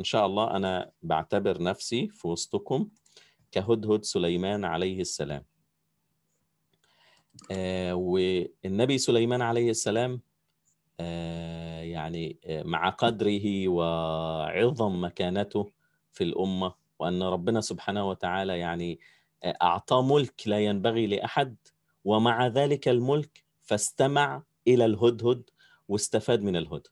إن شاء الله أنا بعتبر نفسي في وسطكم كهدهد سليمان عليه السلام آه والنبي سليمان عليه السلام آه يعني آه، مع قدره وعظم مكانته في الأمة وأن ربنا سبحانه وتعالى يعني آه، أعطاه ملك لا ينبغي لأحد ومع ذلك الملك فاستمع إلى الهدهد واستفاد من الهدهد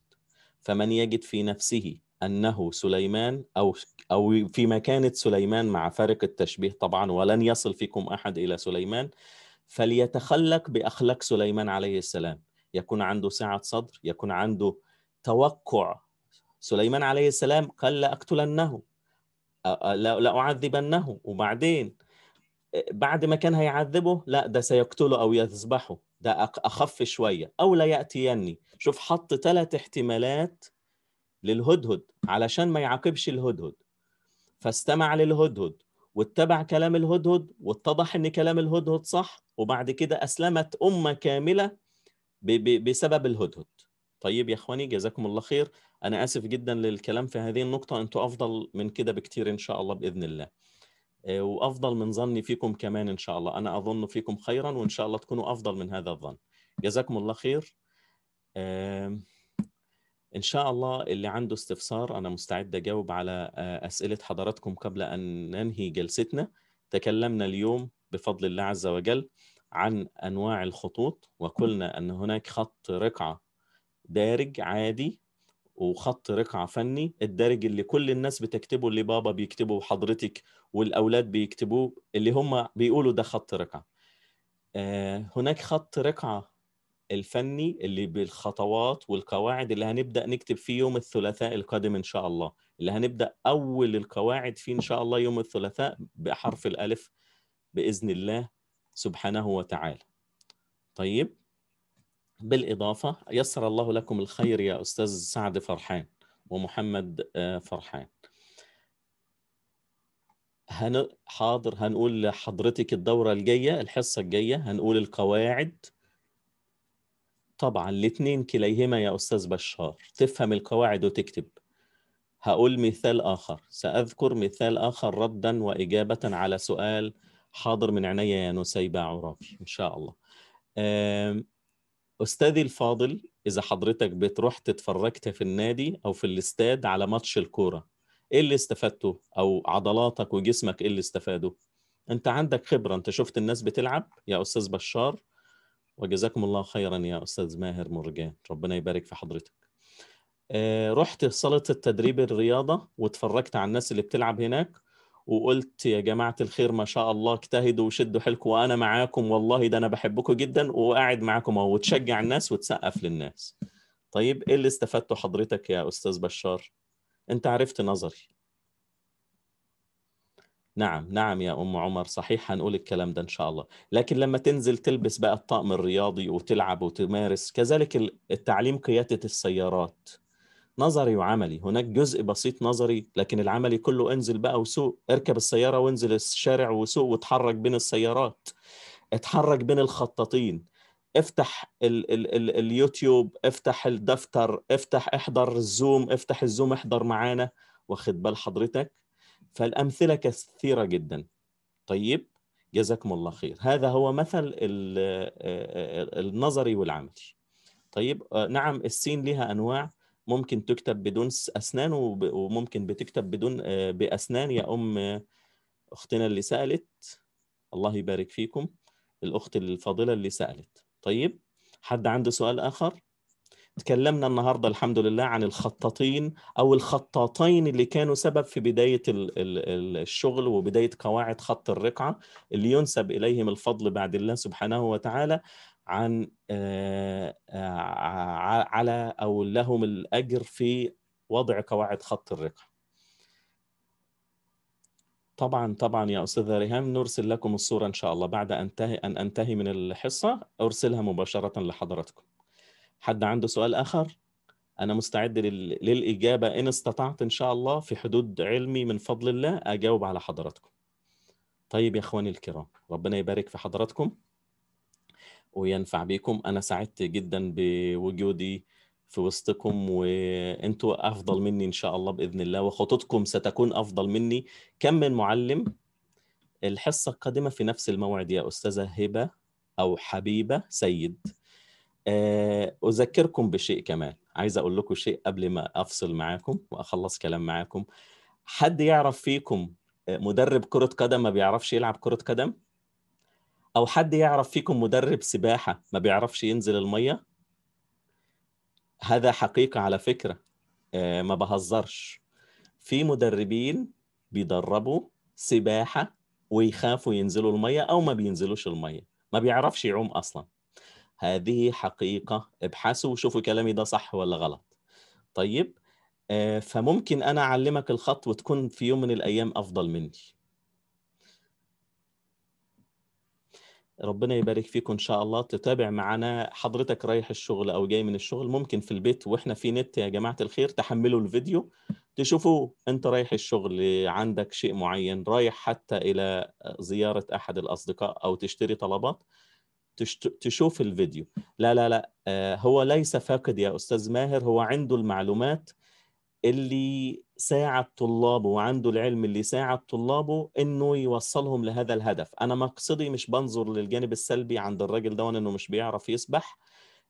فمن يجد في نفسه انه سليمان او او في مكانه سليمان مع فارق التشبيه طبعا ولن يصل فيكم احد الى سليمان فليتخلق باخلاق سليمان عليه السلام يكون عنده سعه صدر يكون عنده توقع سليمان عليه السلام قال لا اقتلنه لا اعذبنه وبعدين بعد ما كان هيعذبه لا ده سيقتله او يذبحه ده اخف شويه او لا ياتيني شوف حط ثلاث احتمالات للهدهد علشان ما يعاقبش الهدهد فاستمع للهدهد واتبع كلام الهدهد واتضح ان كلام الهدهد صح وبعد كده اسلمت امه كامله بسبب الهدهد طيب يا اخواني جزاكم الله خير انا اسف جدا للكلام في هذه النقطه انتوا افضل من كده بكتير ان شاء الله باذن الله آه، وافضل من ظني فيكم كمان ان شاء الله انا اظن فيكم خيرا وان شاء الله تكونوا افضل من هذا الظن جزاكم الله خير ان شاء الله اللي عنده استفسار انا مستعد اجاوب على آه، اسئله حضراتكم قبل ان ننهي جلستنا تكلمنا اليوم بفضل الله عز وجل عن انواع الخطوط وقلنا ان هناك خط رقعه دارج عادي وخط رقعه فني الدارج اللي كل الناس بتكتبه اللي بابا بيكتبه وحضرتك والاولاد بيكتبوه اللي هم بيقولوا ده خط رقعه آه، هناك خط رقعه الفني اللي بالخطوات والقواعد اللي هنبدا نكتب فيه يوم الثلاثاء القادم ان شاء الله اللي هنبدا اول القواعد فيه ان شاء الله يوم الثلاثاء بحرف الالف باذن الله سبحانه وتعالى طيب بالاضافه يسر الله لكم الخير يا استاذ سعد فرحان ومحمد آه، فرحان هن... حاضر هنقول لحضرتك الدورة الجاية الحصة الجاية هنقول القواعد طبعا الاثنين كليهما يا أستاذ بشار تفهم القواعد وتكتب هقول مثال آخر سأذكر مثال آخر ردا وإجابة على سؤال حاضر من عينيا يا نسيبة عرابي إن شاء الله أستاذي الفاضل إذا حضرتك بتروح تتفرجت في النادي أو في الاستاد على ماتش الكورة إيه اللي استفدته أو عضلاتك وجسمك إيه اللي استفادوا أنت عندك خبرة أنت شفت الناس بتلعب يا أستاذ بشار وجزاكم الله خيرا يا استاذ ماهر مرجان ربنا يبارك في حضرتك آه، رحت صاله التدريب الرياضه واتفرجت على الناس اللي بتلعب هناك وقلت يا جماعه الخير ما شاء الله اجتهدوا وشدوا حيلكم وانا معاكم والله ده انا بحبكم جدا وقاعد معاكم اهو وتشجع الناس وتسقف للناس طيب ايه اللي استفدته حضرتك يا استاذ بشار انت عرفت نظري نعم نعم يا أم عمر صحيح هنقول الكلام ده إن شاء الله لكن لما تنزل تلبس بقى الطقم الرياضي وتلعب وتمارس كذلك التعليم قيادة السيارات نظري وعملي هناك جزء بسيط نظري لكن العملي كله انزل بقى وسوق اركب السيارة وانزل الشارع وسوق واتحرك بين السيارات اتحرك بين الخطاطين افتح ال ال ال اليوتيوب افتح الدفتر افتح احضر الزوم افتح الزوم احضر معانا واخد بال حضرتك فالأمثلة كثيرة جدا طيب جزاكم الله خير هذا هو مثل آه، آه، النظري والعملي طيب آه، نعم السين لها أنواع ممكن تكتب بدون أسنان وممكن بتكتب بدون بأسنان يا أم أختنا اللي سألت الله يبارك فيكم الأخت الفاضلة اللي سألت طيب حد عنده سؤال آخر تكلمنا النهاردة الحمد لله عن الخطاطين أو الخطاطين اللي كانوا سبب في بداية الشغل وبداية قواعد خط الرقعة اللي ينسب إليهم الفضل بعد الله سبحانه وتعالى عن آه، آه، على أو لهم الأجر في وضع قواعد خط الرقعة طبعا طبعا يا استاذه ريهام نرسل لكم الصوره ان شاء الله بعد انتهي ان انتهي من الحصه ارسلها مباشره لحضراتكم حد عنده سؤال آخر؟ أنا مستعد للإجابة إن استطعت إن شاء الله في حدود علمي من فضل الله أجاوب على حضراتكم طيب يا إخواني الكرام ربنا يبارك في حضراتكم وينفع بيكم أنا سعدت جدا بوجودي في وسطكم وانتوا افضل مني ان شاء الله باذن الله وخططكم ستكون افضل مني كم من معلم الحصه القادمه في نفس الموعد يا استاذه هبه او حبيبه سيد آه، أذكركم بشيء كمان عايز أقول لكم شيء قبل ما أفصل معاكم وأخلص كلام معاكم حد يعرف فيكم مدرب كرة قدم ما بيعرفش يلعب كرة قدم أو حد يعرف فيكم مدرب سباحة ما بيعرفش ينزل المية هذا حقيقة على فكرة آه، ما بهزرش في مدربين بيدربوا سباحة ويخافوا ينزلوا المية أو ما بينزلوش المية ما بيعرفش يعوم أصلاً هذه حقيقة ابحثوا وشوفوا كلامي ده صح ولا غلط طيب آه، فممكن أنا أعلمك الخط وتكون في يوم من الأيام أفضل مني ربنا يبارك فيكم ان شاء الله تتابع معنا حضرتك رايح الشغل او جاي من الشغل ممكن في البيت واحنا في نت يا جماعه الخير تحملوا الفيديو تشوفوا انت رايح الشغل عندك شيء معين رايح حتى الى زياره احد الاصدقاء او تشتري طلبات تشوف الفيديو لا لا لا آه، هو ليس فاقد يا أستاذ ماهر هو عنده المعلومات اللي ساعد طلابه وعنده العلم اللي ساعد طلابه انه يوصلهم لهذا الهدف انا مقصدي مش بنظر للجانب السلبي عند الراجل ده انه مش بيعرف يسبح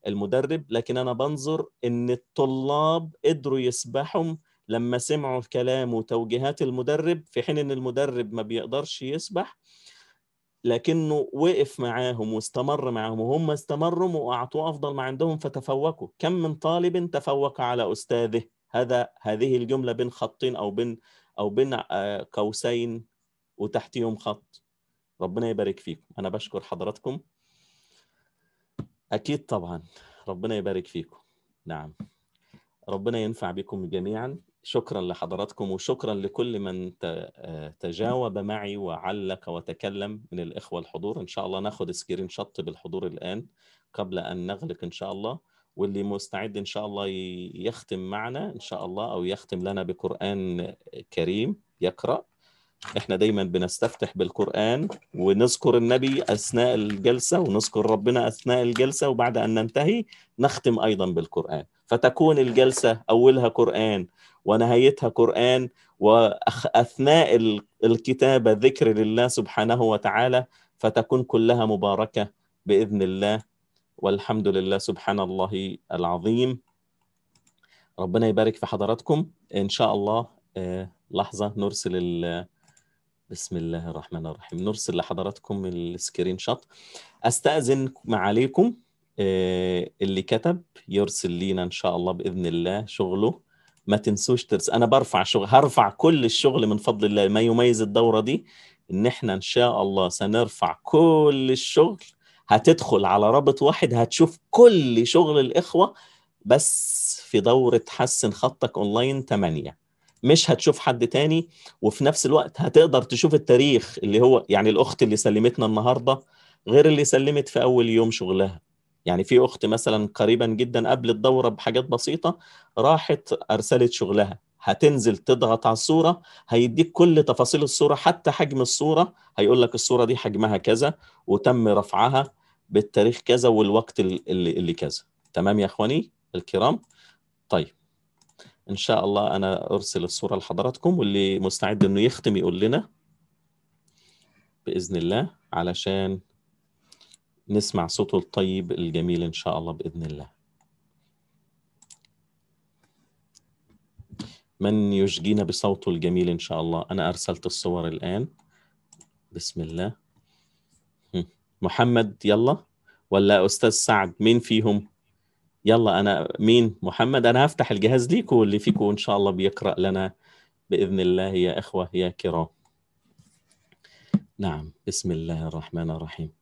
المدرب لكن انا بنظر ان الطلاب قدروا يسبحوا لما سمعوا الكلام وتوجيهات المدرب في حين ان المدرب ما بيقدرش يسبح لكنه وقف معاهم واستمر معاهم وهم استمروا واعطوه افضل ما عندهم فتفوقوا كم من طالب تفوق على استاذه هذا هذه الجمله بين خطين او بين او بين آه، قوسين وتحتيهم خط ربنا يبارك فيكم انا بشكر حضراتكم اكيد طبعا ربنا يبارك فيكم نعم ربنا ينفع بكم جميعا شكرا لحضراتكم وشكرا لكل من آه، تجاوب معي وعلق وتكلم من الإخوة الحضور إن شاء الله ناخد سكرين شط بالحضور الآن قبل أن نغلق إن شاء الله واللي مستعد إن شاء الله يختم معنا إن شاء الله أو يختم لنا بقرآن كريم يقرأ احنا دايما بنستفتح بالقرآن ونذكر النبي أثناء الجلسة ونذكر ربنا أثناء الجلسة وبعد أن ننتهي نختم أيضا بالقرآن فتكون الجلسة أولها قرآن ونهايتها قرآن وأثناء الكتابة ذكر لله سبحانه وتعالى فتكون كلها مباركة بإذن الله والحمد لله سبحان الله العظيم ربنا يبارك في حضراتكم إن شاء الله آه، لحظة نرسل بسم الله الرحمن الرحيم نرسل لحضراتكم السكرين شوت استاذن معاليكم آه، اللي كتب يرسل لينا ان شاء الله باذن الله شغله ما تنسوش ترسل انا برفع شغل هرفع كل الشغل من فضل الله ما يميز الدوره دي ان احنا ان شاء الله سنرفع كل الشغل هتدخل على رابط واحد هتشوف كل شغل الاخوه بس في دوره حسن خطك اونلاين 8 مش هتشوف حد تاني وفي نفس الوقت هتقدر تشوف التاريخ اللي هو يعني الاخت اللي سلمتنا النهارده غير اللي سلمت في اول يوم شغلها يعني في اخت مثلا قريبا جدا قبل الدوره بحاجات بسيطه راحت ارسلت شغلها هتنزل تضغط على الصوره هيديك كل تفاصيل الصوره حتى حجم الصوره هيقول لك الصوره دي حجمها كذا وتم رفعها بالتاريخ كذا والوقت اللي, كذا تمام يا اخواني الكرام طيب ان شاء الله انا ارسل الصوره لحضراتكم واللي مستعد انه يختم يقول لنا باذن الله علشان نسمع صوته الطيب الجميل ان شاء الله باذن الله من يشجينا بصوته الجميل ان شاء الله انا ارسلت الصور الان بسم الله محمد يلا ولا استاذ سعد مين فيهم يلا انا مين محمد انا هفتح الجهاز ليكم واللي فيكم ان شاء الله بيقرا لنا باذن الله يا اخوه يا كرام نعم بسم الله الرحمن الرحيم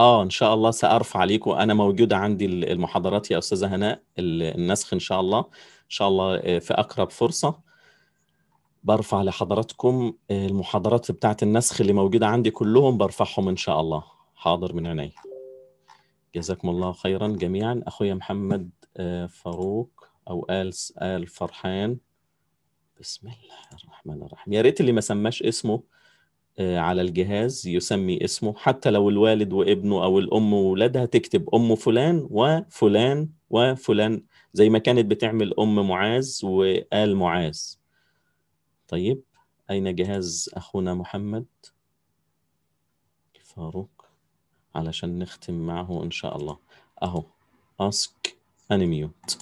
اه ان شاء الله سارفع عليكم انا موجوده عندي المحاضرات يا استاذه هناء النسخ ان شاء الله ان شاء الله آه، في اقرب فرصه برفع لحضراتكم آه، المحاضرات بتاعت النسخ اللي موجوده عندي كلهم برفعهم ان شاء الله حاضر من عينيا جزاكم الله خيرا جميعا اخويا محمد آه، فاروق او ال ال فرحان بسم الله الرحمن الرحيم يا ريت اللي ما سماش اسمه آه، على الجهاز يسمي اسمه حتى لو الوالد وابنه او الام وولادها تكتب ام فلان وفلان وفلان زي ما كانت بتعمل ام معاذ وال معاذ طيب اين جهاز اخونا محمد فاروق علشان نختم معه إن شاء الله أهو ask unmute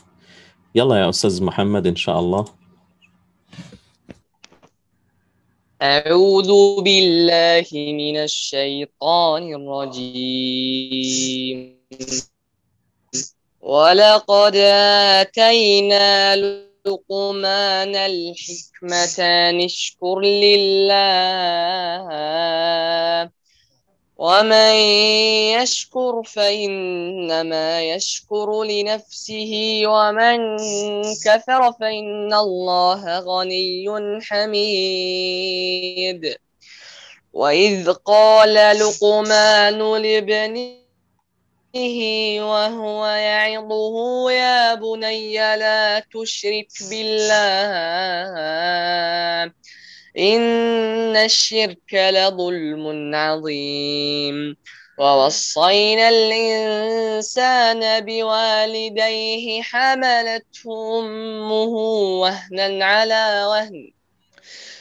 يلا يا أستاذ محمد إن شاء الله أعوذ بالله من الشيطان الرجيم ولقد آتينا لقمان الحكمة نشكر لله ومن يشكر فإنما يشكر لنفسه ومن كفر فإن الله غني حميد وإذ قال لقمان لابنه وهو يعظه يا بني لا تشرك بالله إن الشرك لظلم عظيم ووصينا الإنسان بوالديه حملته أمه وهنا على وهن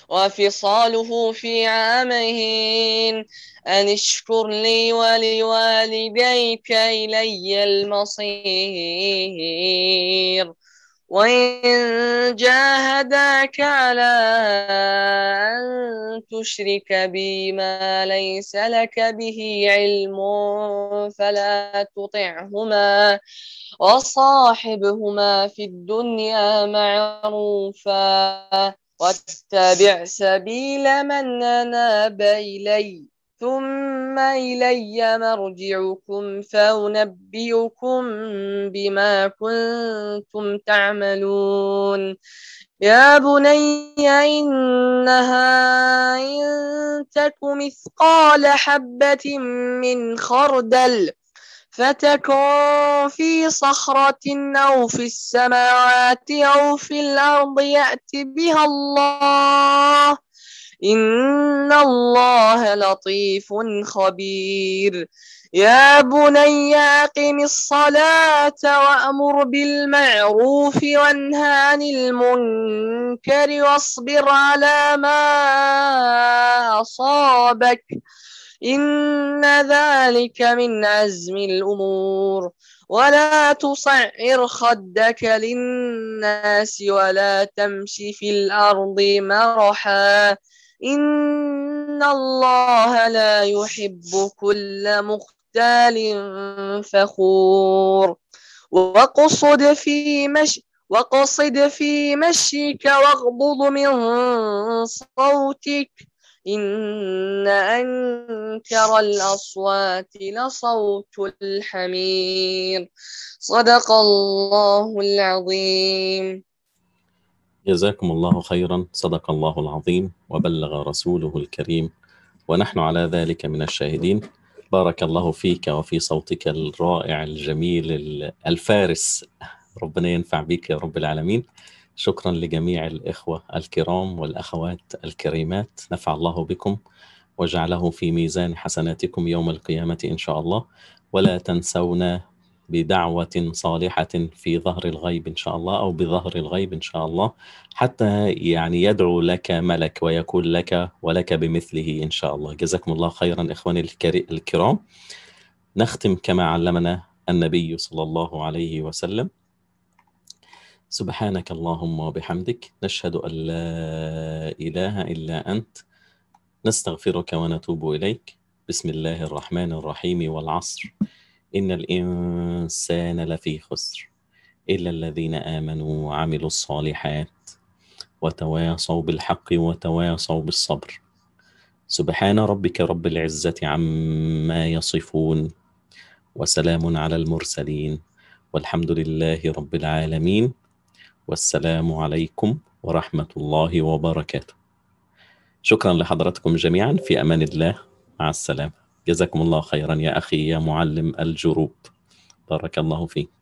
وفصاله في عامين أن اشكر لي ولوالديك إلي المصير وإن جاهداك على أن تشرك بي ما ليس لك به علم فلا تطعهما وصاحبهما في الدنيا معروفا واتبع سبيل من أناب إليّ ثم إلي مرجعكم فأنبئكم بما كنتم تعملون يا بني إنها إن تك مثقال حبة من خردل فتكن في صخرة أو في السماوات أو في الأرض يأت بها الله إن الله لطيف خبير يا بني أقم الصلاة وأمر بالمعروف وانهى عن المنكر واصبر على ما أصابك إن ذلك من عزم الأمور ولا تصعر خدك للناس ولا تمشي في الأرض مرحاً إن الله لا يحب كل مختال فخور وقصد في مش وقصد في مشيك واغضض من صوتك إن أنكر الأصوات لصوت الحمير صدق الله العظيم جزاكم الله خيرا صدق الله العظيم وبلغ رسوله الكريم ونحن على ذلك من الشاهدين بارك الله فيك وفي صوتك الرائع الجميل الفارس ربنا ينفع بك يا رب العالمين شكرا لجميع الإخوة الكرام والأخوات الكريمات نفع الله بكم وجعله في ميزان حسناتكم يوم القيامة إن شاء الله ولا تنسونا بدعوة صالحة في ظهر الغيب إن شاء الله أو بظهر الغيب إن شاء الله حتى يعني يدعو لك ملك ويقول لك ولك بمثله إن شاء الله جزاكم الله خيرا إخواني الكرام نختم كما علمنا النبي صلى الله عليه وسلم سبحانك اللهم وبحمدك نشهد أن لا إله إلا أنت نستغفرك ونتوب إليك بسم الله الرحمن الرحيم والعصر إن الإنسان لفي خسر إلا الذين آمنوا وعملوا الصالحات وتواصوا بالحق وتواصوا بالصبر سبحان ربك رب العزة عما يصفون وسلام على المرسلين والحمد لله رب العالمين والسلام عليكم ورحمة الله وبركاته شكرا لحضراتكم جميعا في أمان الله مع السلامة جزاكم الله خيرا يا أخي يا معلم الجروب بارك الله فيك